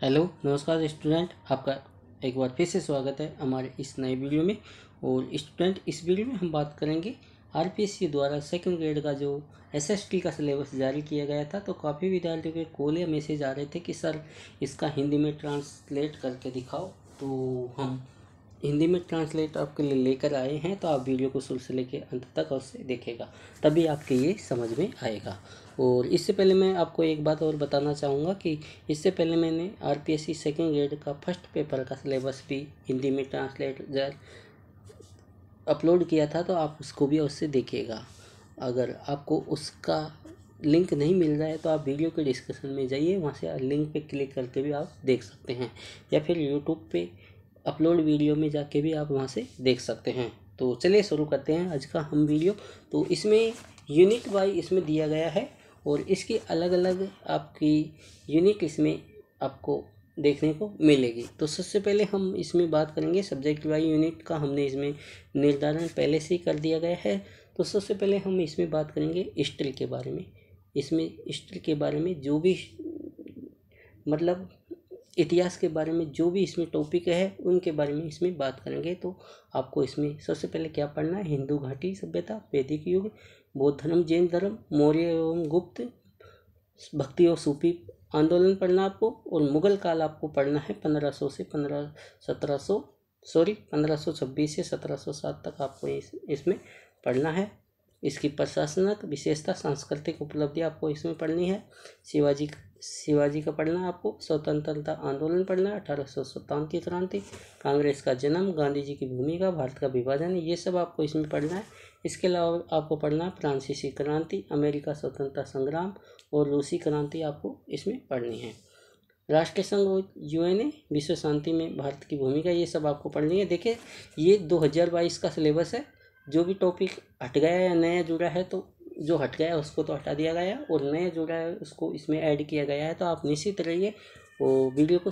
hello नमस्कार student आपका एक बार फिर से स्वागत है हमारे इस नए वीडियो में और स्टूडेंट इस वीडियो में हम बात करेंगे आरपीएससी द्वारा सेकंड ग्रेड का जो एसएसटी का सिलेबस जारी किया गया था तो काफ़ी विद्यार्थियों के कॉल या मैसेज आ रहे थे कि सर इसका हिंदी में ट्रांसलेट करके दिखाओ तो हम हिंदी में ट्रांसलेट आपके लिए लेकर आए हैं तो आप वीडियो को शुरू से लेकर अंत तक अवश्य देखेगा तभी आपके ये समझ में आएगा और इससे पहले मैं आपको एक बात और बताना चाहूँगा कि इससे पहले मैंने R P S C second grade का फर्स्ट पेपर का सिलेबस भी हिंदी में ट्रांसलेट अपलोड किया था तो आप उसको भी अवश्य देखिएगा अगर आपको उसका लिंक नहीं मिल रहा है तो आप वीडियो के डिस्क्रिप्शन में जाइए वहाँ से लिंक पे क्लिक करके भी आप देख सकते हैं या फिर यूट्यूब पे अपलोड वीडियो में जाके भी आप वहाँ से देख सकते हैं तो चलिए शुरू करते हैं आज का हम वीडियो तो इसमें यूनिट वाई इसमें दिया गया है और इसकी अलग अलग आपकी यूनिक इसमें आपको देखने को मिलेगी तो सबसे पहले हम इसमें बात करेंगे सब्जेक्ट वाई यूनिट का हमने इसमें निर्धारण पहले से ही कर दिया गया है तो सबसे पहले हम इसमें बात करेंगे स्टिल के बारे में इसमें स्टिल के बारे में जो भी मतलब इतिहास के बारे में जो भी इसमें टॉपिक है उनके बारे में इसमें बात करेंगे तो आपको इसमें सबसे पहले क्या पढ़ना है हिंदू घाटी सभ्यता वैदिक युग बौद्ध धर्म जैन धर्म मौर्य एवं गुप्त भक्ति और सूफी आंदोलन पढ़ना आपको और मुगल काल आपको पढ़ना है पंद्रह सौ से पंद्रह सत्रह सौ सॉरी पंद्रह सौ छब्बीस से सत्रह सौ सात तक आपको इस इसमें पढ़ना है इसकी प्रशासनिक विशेषता सांस्कृतिक उपलब्धि आपको इसमें पढ़नी है शिवाजी शिवाजी का पढ़ना आपको स्वतंत्रता आंदोलन पढ़ना अठारह सौ सत्तावन की क्रांति कांग्रेस का जन्म गांधी जी की भूमिका भारत का विभाजन ये सब आपको इसमें पढ़ना है इसके अलावा आपको पढ़ना है फ्रांसीसी क्रांति अमेरिका स्वतंत्रता संग्राम और रूसी क्रांति आपको इसमें पढ़नी है राष्ट्रीय संघ और ए विश्व शांति में भारत की भूमिका ये सब आपको पढ़नी है देखिए ये बाईस का सिलेबस है जो भी टॉपिक हट गया या नया जुड़ा है तो जो हट गया है उसको तो हटा दिया गया और नया जुड़ा है उसको इसमें ऐड किया गया है तो आप निश्चित रहिए वो वीडियो को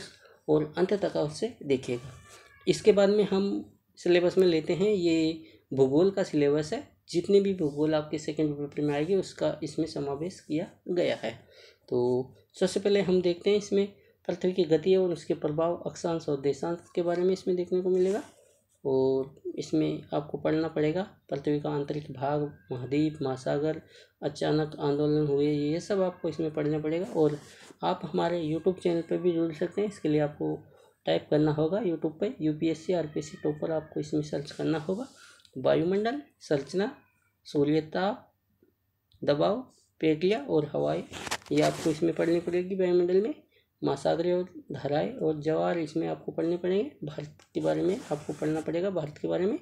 और अंत तक उससे देखिएगा इसके बाद में हम सिलेबस में लेते हैं ये भूगोल का सिलेबस है जितने भी भूगोल आपके सेकेंड पेपर में आएगी उसका इसमें समावेश किया गया है तो सबसे पहले हम देखते हैं इसमें पृथ्वी की गति और उसके प्रभाव अक्षांश और देशांश के बारे में इसमें देखने को मिलेगा और इसमें आपको पढ़ना पड़ेगा पृथ्वी का आंतरिक भाग महाद्वीप महासागर अचानक आंदोलन हुए ये सब आपको इसमें पढ़ना पड़ेगा और आप हमारे यूट्यूब चैनल पर भी जुड़ सकते हैं इसके लिए आपको टाइप करना होगा यूट्यूब पर U P S C R P S C topper आपको इसमें सर्च करना होगा वायुमंडल संरचना सूर्यताप दबाव पेटिया और हवाई ये आपको इसमें पढ़नी पड़ेगी वायुमंडल में महासागरी और धराई और जवार इसमें आपको पढ़ने पड़ेंगे भारत के बारे में आपको पढ़ना पड़ेगा भारत के बारे में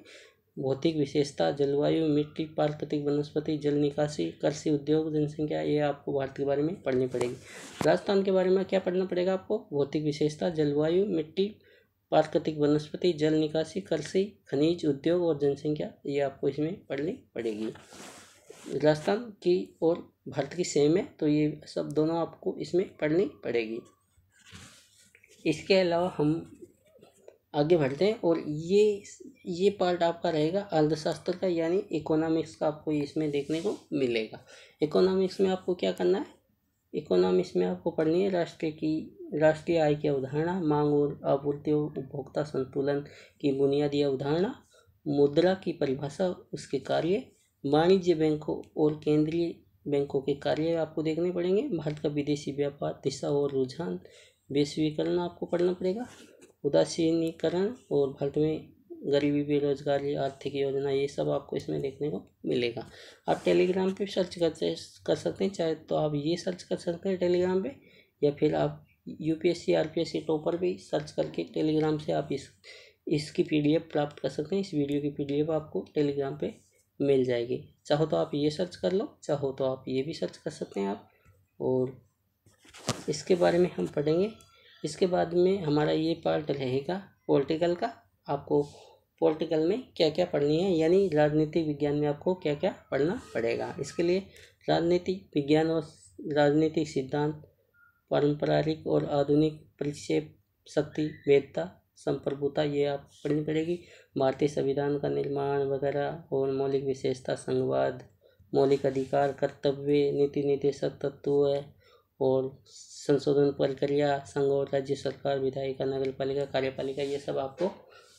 भौतिक विशेषता जलवायु मिट्टी प्राकृतिक वनस्पति जल निकासी कृषि उद्योग जनसंख्या ये आपको भारत के बारे में पढ़नी पड़ेगी राजस्थान के बारे में क्या पढ़ना पड़ेगा आपको भौतिक विशेषता जलवायु मिट्टी प्राकृतिक वनस्पति जल निकासी कृषि खनिज उद्योग और जनसंख्या ये आपको इसमें पढ़नी पड़ेगी राजस्थान की और भारत की सेम है तो ये सब दोनों आपको इसमें पढ़नी पड़ेगी इसके अलावा हम आगे बढ़ते हैं और ये ये पार्ट आपका रहेगा अर्थशास्त्र का यानी इकोनॉमिक्स का आपको इसमें देखने को मिलेगा इकोनॉमिक्स में आपको क्या करना है इकोनॉमिक्स में आपको पढ़नी है राष्ट्र की राष्ट्रीय आय की अवधारणा मांग और आपूर्ति उपभोक्ता संतुलन की बुनियादी अवधारणा मुद्रा की परिभाषा उसके कार्य वाणिज्य बैंकों और केंद्रीय बैंकों के कार्य आपको देखने पड़ेंगे भारत का विदेशी व्यापार दिशा और रुझान वैश्वीकरण आपको पढ़ना पड़ेगा उदासीनीकरण और भारत में गरीबी बेरोजगारी आर्थिक योजना ये सब आपको इसमें देखने को मिलेगा आप टेलीग्राम पे सर्च कर कर सकते हैं चाहे तो आप ये सर्च कर सकते हैं टेलीग्राम पे या फिर आप यूपीएससी आरपीएससी टॉपर भी सर्च करके टेलीग्राम से आप इस इसकी पीडीएफ प्राप्त कर सकते हैं इस वीडियो की पीडीएफ आपको टेलीग्राम पे मिल जाएगी चाहो तो आप ये सर्च कर लो चाहो तो आप ये भी सर्च कर सकते हैं आप और इसके बारे में हम पढ़ेंगे इसके बाद में हमारा ये पार्ट रहेगा पॉलिटिकल का आपको पॉलिटिकल में क्या क्या पढ़नी है यानी राजनीति विज्ञान में आपको क्या क्या पढ़ना पड़ेगा इसके लिए राजनीतिक विज्ञान और राजनीतिक सिद्धांत पारंपरिक और आधुनिक परिक्षेप शक्ति वेदता संप्रभुता ये आप पढ़नी पड़ेगी भारतीय संविधान का निर्माण वगैरह और मौलिक विशेषता संघवाद मौलिक अधिकार कर्तव्य नीति निर्देशक तत्व है और संशोधन प्रक्रिया संघ और राज्य सरकार विधायिका नगर पालिका कार्यपालिका ये सब आपको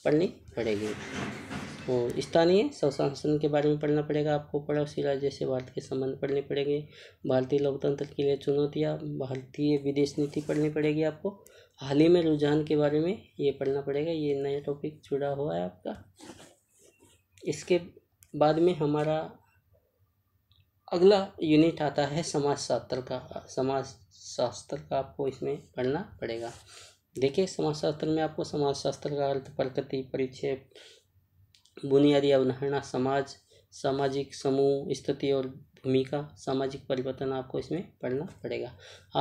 पढ़नी पड़ेगी और स्थानीय स्वशासन के बारे में पढ़ना पड़ेगा आपको पड़ोसी राज्य से भारत के संबंध पढ़ने पड़ेंगे भारतीय लोकतंत्र के लिए चुनौतियाँ भारतीय विदेश नीति पढ़नी पड़ेगी आपको हाल ही में रुझान के बारे में ये पढ़ना पड़ेगा ये नया टॉपिक जुड़ा हुआ है आपका इसके बाद में हमारा अगला यूनिट आता है समाजशास्त्र का समाजशास्त्र का आपको इसमें पढ़ना पड़ेगा देखिए समाजशास्त्र में आपको समाजशास्त्र का अर्थ प्रकृति परिचय बुनियादी अवधारणा समाज सामाजिक समूह स्थिति और भूमिका सामाजिक परिवर्तन आपको इसमें पढ़ना पड़ेगा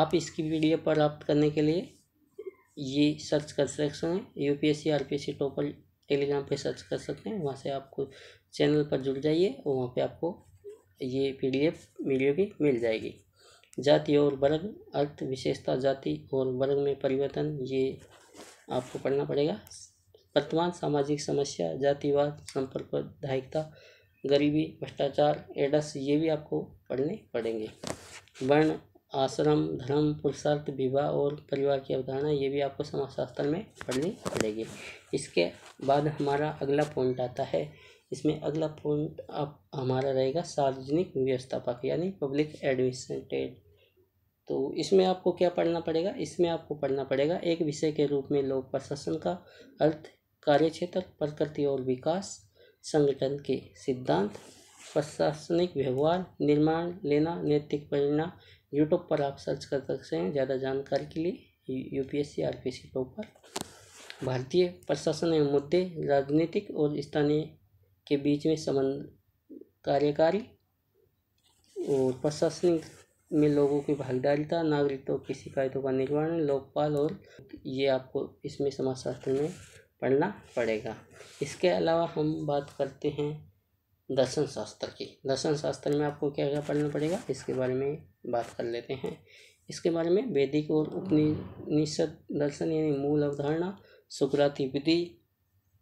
आप इसकी वीडियो प्राप्त करने के लिए ये सर्च कर सकते हैं U P S C R P S C topper Telegram पर सर्च कर सकते हैं वहाँ से आपको चैनल पर जुड़ जाइए और वहाँ पे आपको ये पीडीएफ वीडियो की मिल जाएगी जाति और वर्ग अर्थ विशेषता जाति और वर्ग में परिवर्तन ये आपको पढ़ना पड़ेगा वर्तमान सामाजिक समस्या जातिवाद संपर्क दायिकता गरीबी भ्रष्टाचार एडस ये भी आपको पढ़ने पड़ेंगे वर्ण आश्रम धर्म पुरुषार्थ विवाह और परिवार की अवधारणा ये भी आपको समाजशास्त्र में पढ़नी पड़ेगी इसके बाद हमारा अगला पॉइंट आता है इसमें अगला पॉइंट आप हमारा रहेगा सार्वजनिक व्यवस्थापक यानी पब्लिक एडमिनिस्ट्रेटेड तो इसमें आपको क्या पढ़ना पड़ेगा इसमें आपको पढ़ना पड़ेगा एक विषय के रूप में लोक प्रशासन का अर्थ कार्य क्षेत्र प्रकृति और विकास संगठन के सिद्धांत प्रशासनिक व्यवहार निर्माण लेना नैतिक परिणाम यूट्यूब पर आप सर्च कर सकते हैं ज़्यादा जानकारी के लिए U P S C R P C भारतीय प्रशासन एवं मुद्दे राजनीतिक और स्थानीय के बीच में संबंध कार्यकारी और प्रशासनिक में लोगों की भागीदारीता नागरिकों की शिकायतों का निर्माण लोकपाल और ये आपको इसमें समाजशास्त्र में पढ़ना पड़ेगा इसके अलावा हम बात करते हैं दर्शन शास्त्र की दर्शन शास्त्र में आपको क्या क्या पढ़ना पड़ेगा इसके बारे में बात कर लेते हैं इसके बारे में वैदिक और उपनिषद दर्शन यानी मूल अवधारणा सुकराती विधि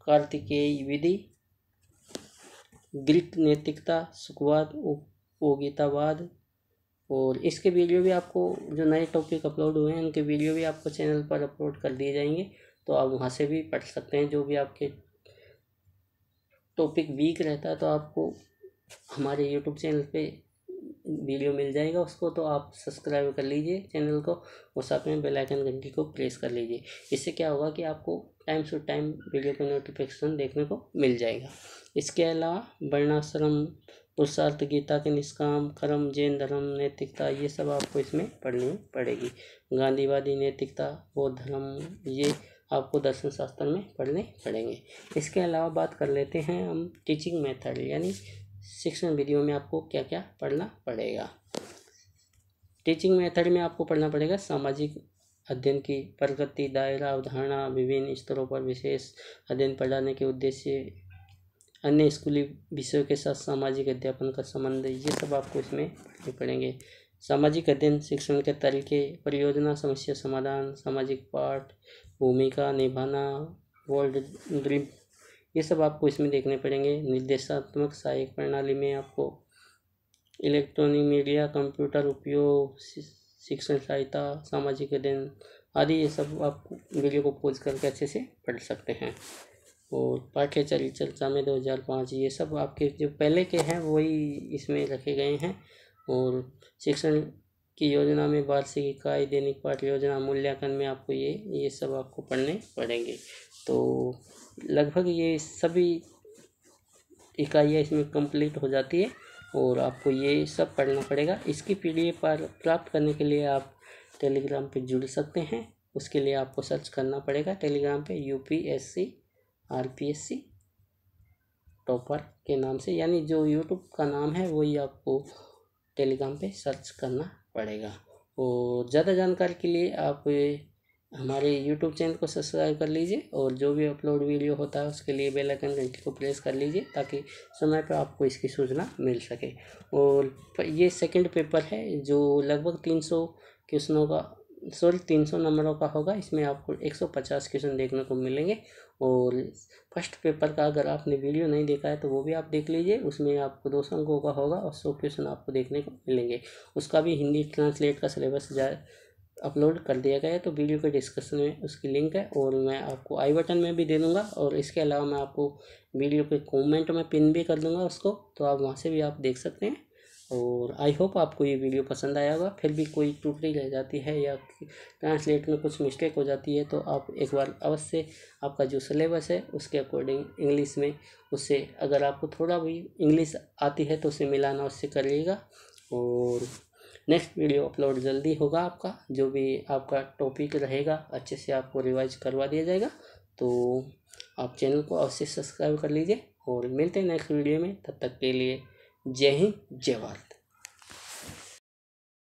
कार्तिकेय विधि ग्रीक नैतिकता सुखवाद उपयोगितावाद और इसके वीडियो भी आपको जो नए टॉपिक अपलोड हुए हैं उनके वीडियो भी आपको चैनल पर अपलोड कर दिए जाएंगे तो आप वहाँ से भी पढ़ सकते हैं जो भी आपके टॉपिक वीक रहता है तो आपको हमारे यूट्यूब चैनल पे वीडियो मिल जाएगा उसको तो आप सब्सक्राइब कर लीजिए चैनल को और साथ में बेल आइकन घंटी को प्रेस कर लीजिए इससे क्या होगा कि आपको टाइम टू टाइम वीडियो का नोटिफिकेशन देखने को मिल जाएगा इसके अलावा वर्णाश्रम पुरुषार्थ गीता के निष्काम कर्म जैन धर्म नैतिकता ये सब आपको इसमें पढ़नी पड़ेगी गांधीवादी नैतिकता बौद्ध धर्म ये आपको दर्शन शास्त्र में पढ़ने पड़ेंगे इसके अलावा बात कर लेते हैं हम टीचिंग मेथड यानी शिक्षण विधियों में आपको क्या क्या पढ़ना पड़ेगा टीचिंग मेथड में आपको पढ़ना पड़ेगा सामाजिक अध्ययन की प्रगति दायरा अवधारणा विभिन्न स्तरों पर विशेष अध्ययन पढ़ाने के उद्देश्य अन्य स्कूली विषयों के साथ सामाजिक अध्यापन का संबंध ये सब आपको इसमें पढ़ने पड़ेंगे सामाजिक अध्ययन शिक्षण के तरीके परियोजना समस्या समाधान सामाजिक पाठ भूमिका निभाना वर्ल्ड ड्रीम ये सब आपको इसमें देखने पड़ेंगे निर्देशात्मक सहायक प्रणाली में आपको इलेक्ट्रॉनिक मीडिया कंप्यूटर उपयोग शिक्षण सहायता सामाजिक अध्ययन आदि ये सब आप वीडियो को पोज करके अच्छे से पढ़ सकते हैं और पाठ्यचर्य चर्चा में दो हजार पाँच ये सब आपके जो पहले के हैं वही इसमें रखे गए हैं और शिक्षण की योजना में वार्षिक इकाई दैनिक पाठ योजना मूल्यांकन में आपको ये ये सब आपको पढ़ने पड़ेंगे तो लगभग ये सभी इकाइयाँ इसमें कंप्लीट हो जाती है और आपको ये सब पढ़ना पड़ेगा इसकी पी डी प्राप्त करने के लिए आप टेलीग्राम पे जुड़ सकते हैं उसके लिए आपको सर्च करना पड़ेगा टेलीग्राम पे U P S C R P S C topper के नाम से यानी जो यूट्यूब का नाम है वही आपको टेलीग्राम पे सर्च करना पड़ेगा और तो ज़्यादा जानकारी के लिए आप हमारे यूट्यूब चैनल को सब्सक्राइब कर लीजिए और जो भी अपलोड वीडियो होता है उसके लिए बेल आइकन घंटी को प्रेस कर लीजिए ताकि समय पर आपको इसकी सूचना मिल सके और ये सेकंड पेपर है जो लगभग तीन सौ क्वेश्चनों का सॉरी तीन सौ नंबरों का होगा इसमें आपको एक सौ पचास क्वेश्चन देखने को मिलेंगे और फर्स्ट पेपर का अगर आपने वीडियो नहीं देखा है तो वो भी आप देख लीजिए उसमें आपको दो सौ अंकों का होगा और सौ क्वेश्चन आपको देखने को मिलेंगे उसका भी हिंदी ट्रांसलेट का सिलेबस जा अपलोड कर दिया गया है तो वीडियो के डिस्क्रिप्शन में उसकी लिंक है और मैं आपको आई बटन में भी दे दूँगा और इसके अलावा मैं आपको वीडियो के कॉमेंट में पिन भी कर दूँगा उसको तो आप वहाँ से भी आप देख सकते हैं और आई होप आपको ये वीडियो पसंद आया होगा फिर भी कोई टूटी रह जाती है या ट्रांसलेट में कुछ मिस्टेक हो जाती है तो आप एक बार अवश्य आपका जो सिलेबस है उसके अकॉर्डिंग इंग्लिश में उससे अगर आपको थोड़ा भी इंग्लिश आती है तो उसे मिलाना अवश्य करिएगा और नेक्स्ट वीडियो अपलोड जल्दी होगा आपका जो भी आपका टॉपिक रहेगा अच्छे से आपको रिवाइज करवा दिया जाएगा तो आप चैनल को अवश्य सब्सक्राइब कर लीजिए और मिलते हैं नेक्स्ट वीडियो में तब तक के लिए जय हिंद जय भारत